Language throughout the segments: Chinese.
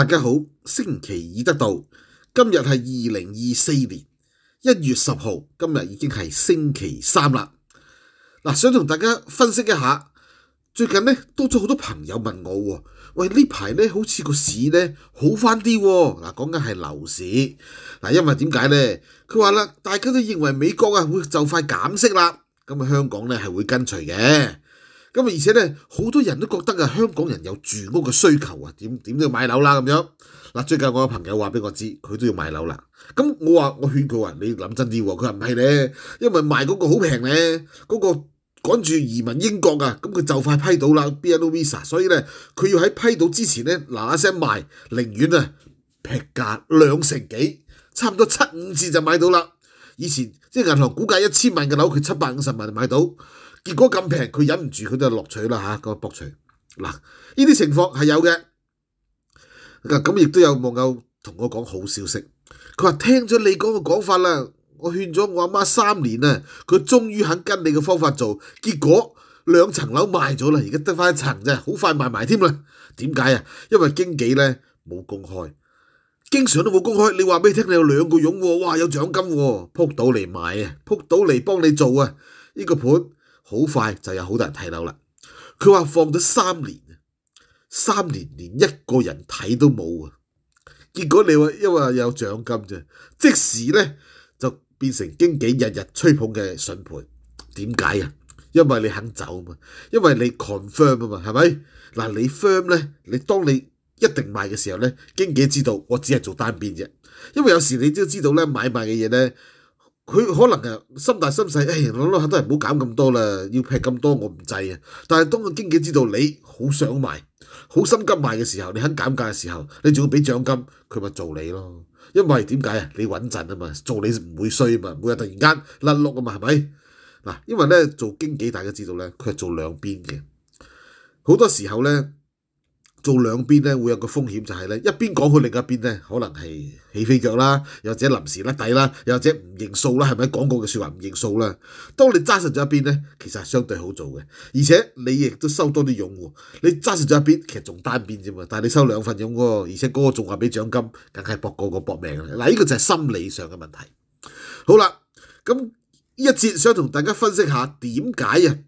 大家好，星期二得到今日系二零二四年一月十号，今日已经系星期三啦。嗱，想同大家分析一下，最近咧多咗好多朋友问我，喂呢排咧好似个市咧好翻啲，嗱讲紧系楼市，嗱因为点解咧？佢话啦，大家都认为美国啊会就快减息啦，咁啊香港咧系会跟随嘅。咁而且咧，好多人都覺得啊，香港人有住屋嘅需求啊，點點都要買樓啦咁樣。嗱，最近我有朋友話俾我知，佢都要買樓啦。咁我話我勸佢話，你諗真啲喎。佢話唔係咧，因為賣嗰個好平咧，嗰個趕住移民英國啊，咁佢就快批到啦，BNO Visa。所以咧，佢要喺批到之前咧，嗱一聲賣，寧願啊，劈價兩成幾，差唔多七五折就買到啦。以前即係銀行估計一千萬嘅樓，佢七百五十萬就買到。结果咁平，佢忍唔住，佢就落取啦吓，个博取嗱。呢啲情况系有嘅，咁亦都有网友同我讲好消息。佢话听咗你講嘅讲法啦，我劝咗我阿妈三年啊，佢终于肯跟你嘅方法做，结果两层楼卖咗啦，而家得翻一层啫，好快卖埋添啦。点解啊？因为经纪咧冇公开，经常都冇公开。你话俾听，你有两个佣，哇，有奖金，扑到嚟买啊，扑到嚟帮你做啊，呢个盘。好快就有好多人睇楼啦！佢话放咗三年三年连一个人睇都冇啊！结果你话因为有奖金啫，即时咧就变成经纪日日吹捧嘅笋盘。点解啊？因为你肯走啊嘛，因为你 confirm 啊嘛，系咪？嗱，你 firm 咧，你当你一定卖嘅时候咧，经纪知道我只系做单边啫，因为有时你都知道咧买卖嘅嘢咧。佢可能啊心大心細，唉攞攞下都係唔好減咁多啦，要劈咁多我唔制啊！但係當個經紀知道你好想賣，好心急賣嘅時候，你肯減價嘅時候，你仲要俾獎金，佢咪做你咯？因為點解啊？你穩陣啊嘛，做你唔會衰啊嘛，每日突然間甩落啊嘛，係咪？嗱，因為咧做經紀大家知道咧，佢係做兩邊嘅，好多時候咧。做兩邊咧會有個風險，就係咧一邊講佢，另一邊咧可能係起飛腳啦，又或者臨時甩底啦，又或者唔認數啦，係咪講過嘅説話唔認數啦？當你揸實咗一邊咧，其實係相對好做嘅，而且你亦都收多啲傭喎。你揸實咗一邊，其實仲單邊啫嘛，但係你收兩份傭喎，而且嗰個仲話俾獎金，梗係搏個個搏命啦。嗱，呢個就係心理上嘅問題。好啦，咁呢一節想同大家分析下點解啊，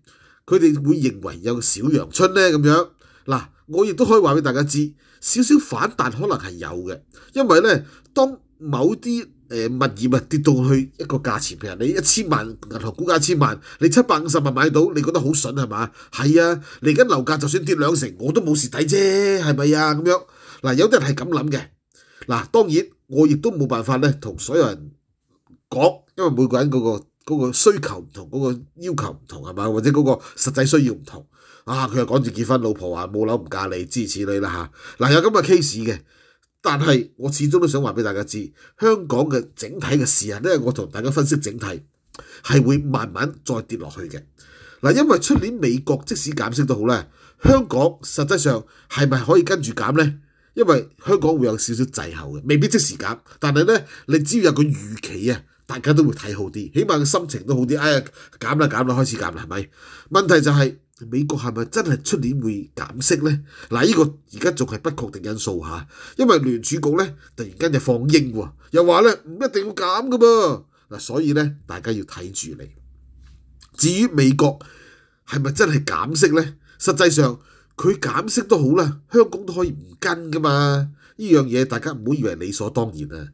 佢哋會認為有小陽春咧咁樣嗱。我亦都可以話俾大家知，少少反彈可能係有嘅，因為咧，當某啲诶物業啊跌到去一個價錢，譬如你一千萬，銀行估價一千萬，你七百五十萬買到，你覺得好筍係嘛？係啊，你而家樓價就算跌兩成，我都冇事底啫，係咪啊？咁樣嗱，有啲人係咁諗嘅，嗱，當然我亦都冇辦法咧，同所有人講，因為每個人嗰個。嗰個需求唔同，嗰個要求唔同係嘛？或者嗰個實際需要唔同啊！佢又趕住結婚，老婆話冇樓唔嫁你，支持你啦嚇！嗱有咁嘅 case 嘅，但係我始終都想話俾大家知，香港嘅整體嘅市啊，因為我同大家分析整體係會慢慢再跌落去嘅。嗱，因為出年美國即使減息都好咧，香港實際上係咪可以跟住減咧？因為香港會有少少滯後嘅，未必即時減，但係咧，你只要有個預期啊！大家都會睇好啲，起碼個心情都好啲。哎呀，減啦減啦，開始減啦，係咪？問題就係美國係咪真係出年會減息呢？嗱，呢個而家仲係不確定因素嚇，因為聯儲局咧突然間就放鷹喎，又話咧唔一定要減噶噃嗱，所以咧大家要睇住嚟。至於美國係咪真係減息呢？實際上佢減息都好啦，香港都可以唔跟噶嘛。呢樣嘢大家唔好以為理所當然啊！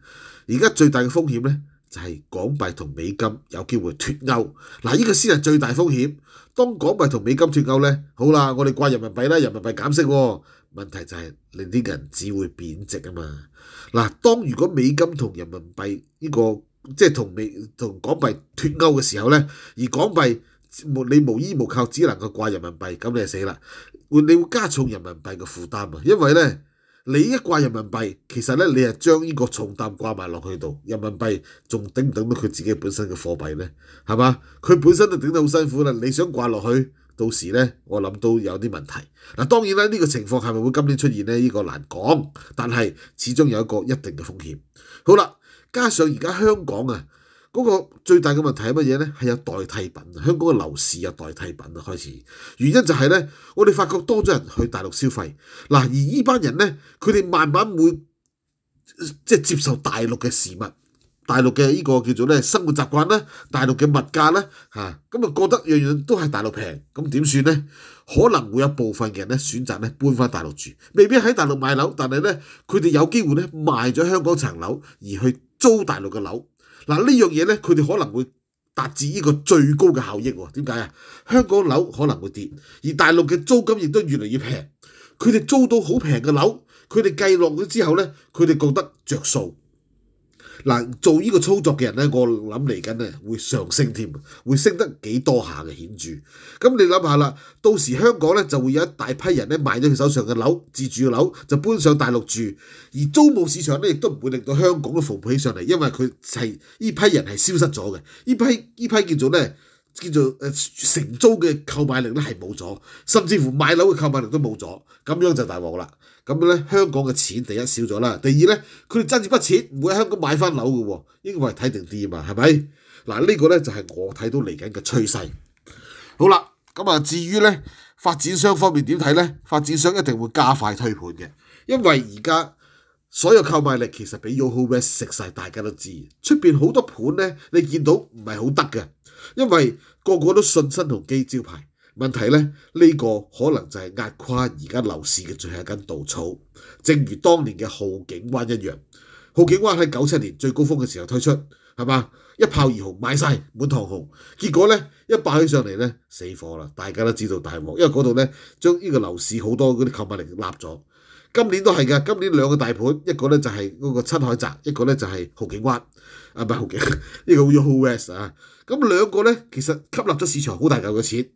而家最大嘅風險咧～系港币同美金有機會脱歐，嗱依個先係最大風險。當港幣同美金脱歐咧，好啦，我哋掛人民幣啦，人民幣減息，問題就係令啲銀紙會貶值啊嘛。嗱，當如果美金同人民幣呢個即係同美同港幣脱歐嘅時候咧，而港幣你無依無靠，只能夠掛人民幣，咁你死啦，你會加重人民幣嘅負擔啊，因為咧。你一掛人民幣，其實咧你係將呢個重擔掛埋落去度，人民幣仲頂唔頂到佢自己本身嘅貨幣咧，係嘛？佢本身就頂得好辛苦啦，你想掛落去，到時咧我諗都有啲問題。嗱，當然啦，呢個情況係咪會今年出現咧？呢個難講，但係始終有一個一定嘅風險。好啦，加上而家香港啊。嗰個最大嘅問題係乜嘢呢？係有代替品，香港嘅樓市有代替品開始。原因就係呢，我哋發覺多咗人去大陸消費，嗱，而呢班人呢，佢哋慢慢會即係接受大陸嘅事物、大陸嘅呢個叫做咧生活習慣啦、大陸嘅物價啦，嚇咁啊覺得樣樣都係大陸平，咁點算咧？可能會有部分嘅人咧選擇咧搬翻大陸住，未必喺大陸買樓，但係咧佢哋有機會咧賣咗香港層樓而去租大陸嘅樓。嗱呢樣嘢咧，佢哋可能會達至呢個最高嘅效益喎？點解啊？香港樓可能會跌，而大陸嘅租金亦都越嚟越平，佢哋租到好平嘅樓，佢哋計落咗之後咧，佢哋覺得着數。嗱，做呢個操作嘅人咧，我諗嚟緊咧會上升添，會升得幾多下嘅顯著。咁你諗下啦，到時香港咧就會有一大批人咧買咗佢手上嘅樓，自住嘅樓就搬上大陸住，而租務市場咧亦都唔會令到香港嘅服務起上嚟，因為佢係呢批人係消失咗嘅，呢批呢批叫做咧。叫做承租嘅購買力咧係冇咗，甚至乎買樓嘅購買力都冇咗，咁樣就大禍啦。咁咧香港嘅錢第一少咗啦，第二咧佢哋爭住筆錢唔會喺香港買翻樓嘅喎，該為睇定啊嘛，係咪？嗱呢個咧就係我睇到嚟緊嘅趨勢。好啦，咁啊至於咧發展商方面點睇咧？發展商一定會加快推盤嘅，因為而家所有購買力其實俾 a h s 食曬，大家都知，出面好多盤咧你見到唔係好得嘅。因為個個都信心同基招牌，問題呢，呢個可能就係壓垮而家樓市嘅最後一根稻草，正如當年嘅浩景灣一樣。浩景灣喺九七年最高峰嘅時候推出，係嘛一炮而紅，買晒滿堂紅。結果呢，一爆起上嚟呢，死火啦，大家都知道大旺，因為嗰度呢，將呢個樓市好多嗰啲購物力立咗。今年都係嘅，今年兩個大盤，一個咧就係嗰個七海集，一個咧就係豪景灣，啊唔係豪景 呢個 w i o w House 啊，咁兩個咧其實吸納咗市場好大嚿嘅錢，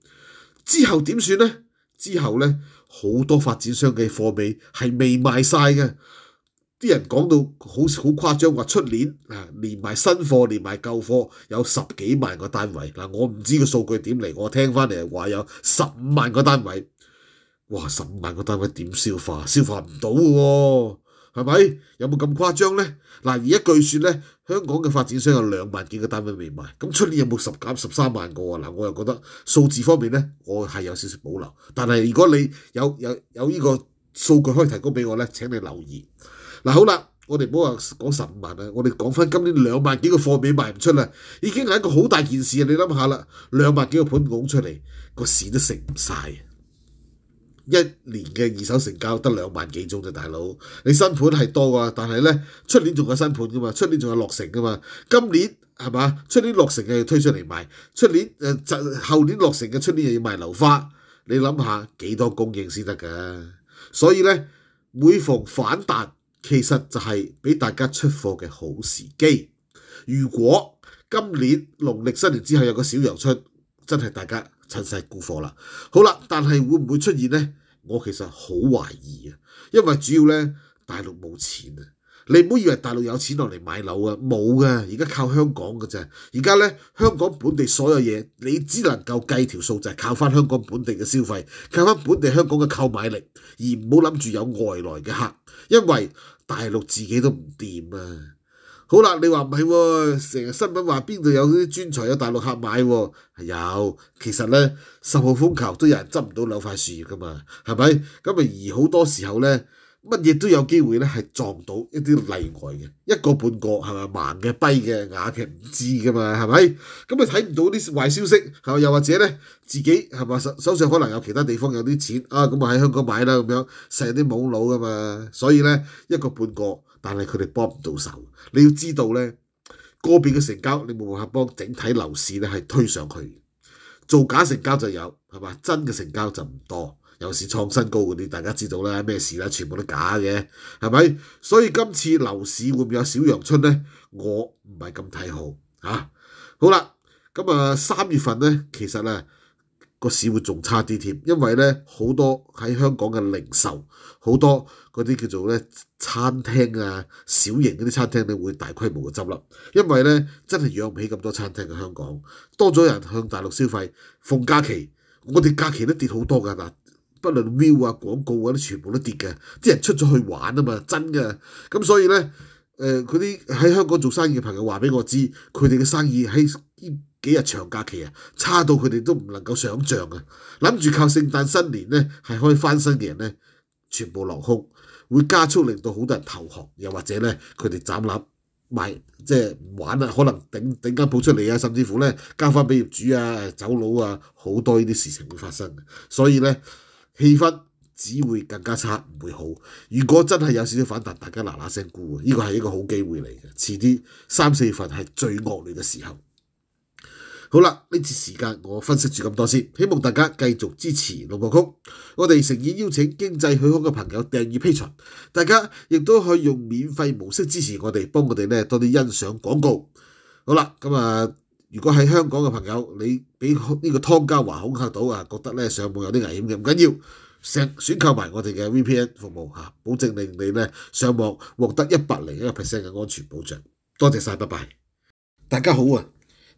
之後點算咧？之後咧好多發展商嘅貨尾係未賣曬嘅，啲人講到好好誇張話出年啊連埋新貨連埋舊貨有十幾萬個單位，嗱我唔知個數據點嚟，我聽翻嚟話有十五萬個單位。哇！十五萬個單位點消化？消化唔到嘅喎，係咪有冇咁誇張咧？嗱，而家據说咧，香港嘅發展商有兩萬幾個單位未卖，咁出年有冇十減十三萬個啊？嗱，我又覺得數字方面咧，我係有少少保留。但係如果你有有有呢個數據可以提供俾我咧，請你留意。嗱，好啦，我哋唔好話講十五萬啦，我哋講翻今年兩萬幾個貨品賣唔出啦，已經係一個好大件事啊！你諗下啦，兩萬幾個盤拱出嚟，個市都食唔晒。一年嘅二手成交得兩萬幾宗啫，大佬。你新盤係多啊，但係咧出年仲有新盤噶嘛，出年仲有落成噶嘛。今年係嘛？出年落成嘅要推出嚟賣，出年誒就後年落成嘅出年又要賣流花。你諗下幾多供應先得㗎？所以咧，每逢反彈其實就係俾大家出貨嘅好時機。如果今年農曆新年之後有個小陽春，真係大家～趁曬估貨啦，好啦，但係會唔會出現呢？我其實好懷疑啊，因為主要呢，大陸冇錢啊。你唔好以為大陸有錢落嚟買樓啊，冇噶，而家靠香港噶啫。而家呢，香港本地所有嘢，你只能夠計條數，就係靠翻香港本地嘅消費，靠翻本地香港嘅購買力，而唔好諗住有外來嘅客，因為大陸自己都唔掂啊。好啦，你話唔係喎，成日新聞話邊度有啲專材有大陸客買喎？有，其實呢，十號風球都有人執唔到兩塊樹噶嘛，係咪？咁啊而好多時候呢，乜嘢都有機會呢係撞到一啲例外嘅，一個半個係咪盲嘅跛嘅眼嘅唔知噶嘛，係咪？咁啊睇唔到啲壞消息，又又或者呢，自己係咪手手上可能有其他地方有啲錢啊？咁啊喺香港買啦咁樣，成啲懵佬噶嘛，所以呢，一個半個。但系佢哋幫唔到手，你要知道咧個別嘅成交，你冇辦法幫整體樓市咧係推上去。做假成交就有係嘛，真嘅成交就唔多。有是創新高嗰啲，大家知道啦，咩事啦，全部都假嘅，係咪？所以今次樓市會唔會有小陽春咧？我唔係咁睇好嚇。好啦，咁啊三月份咧，其實呢。個市會仲差啲添，因為咧好多喺香港嘅零售，好多嗰啲叫做咧餐廳啊，小型嗰啲餐廳咧會大規模嘅執笠，因為咧真係養唔起咁多餐廳嘅香港。多咗人向大陸消費，逢假期我哋假期都跌好多㗎嗱，不論 view 啊廣告啊，都全部都跌嘅。啲人出咗去玩啊嘛，真㗎。咁所以咧，誒嗰啲喺香港做生意嘅朋友話俾我知，佢哋嘅生意喺。幾日長假期啊，差到佢哋都唔能夠想象啊！諗住靠聖誕新年咧係可以翻身嘅人咧，全部落空，會加速令到好多人投降，又或者咧佢哋斬笠賣，即係唔玩啦，可能頂頂間鋪出嚟啊，甚至乎咧交翻俾業主啊、走佬啊，好多呢啲事情會發生。所以咧氣氛只會更加差，唔會好。如果真係有少少反彈，大家嗱嗱聲沽啊！呢個係一個好機會嚟嘅，遲啲三四月份係最惡劣嘅時候。好啦，呢次时间我分析住咁多先，希望大家继续支持六乐曲。我哋诚意邀请经济许可嘅朋友订阅 P 寻，大家亦都可以用免费模式支持我哋，帮我哋咧多啲欣赏广告。好啦，咁啊，如果喺香港嘅朋友，你俾呢个汤家华恐吓到啊，觉得咧上网有啲危险嘅，唔紧要，成选购埋我哋嘅 VPN 服务吓，保证令你咧上网获得一百零一个 percent 嘅安全保障。多谢晒，拜拜。大家好啊，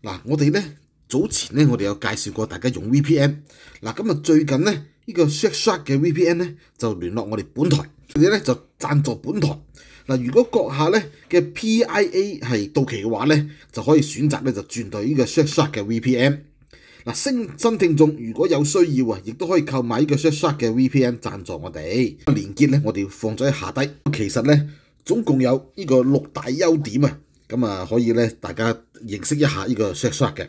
嗱，我哋咧。早前咧，我哋有介紹過大家用 VPN。嗱，咁啊，最近咧，呢個 Shackshot 嘅 VPN 咧就聯絡我哋本台，佢哋咧就贊助本台。嗱，如果閣下咧嘅 PIA 係到期嘅話咧，就可以選擇咧就轉到呢個 Shackshot 嘅 VPN。嗱，新新聽眾如果有需要啊，亦都可以購買呢個 Shackshot 嘅 VPN 贊助我哋。連結咧，我哋放咗喺下低。其實咧，總共有呢個六大優點啊，咁啊可以咧大家認識一下呢個 Shackshot 嘅。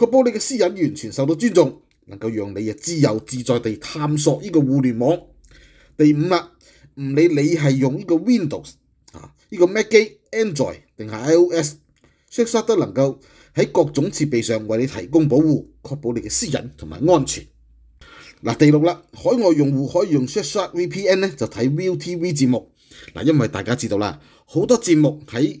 确保你嘅私隱完全受到尊重，能夠讓你啊自由自在地探索呢個互聯網。第五啦，唔理你係用呢個 Windows 啊，呢個 Mac 机、Android 定係 i o s s h a d o 都能够喺各種設備上為你提供保護，確保你嘅私隱同埋安全。嗱，第六啦，海外用户可以用 s h a d o VPN 咧，就睇 ViuTV 節目。嗱，因為大家知道啦，好多節目喺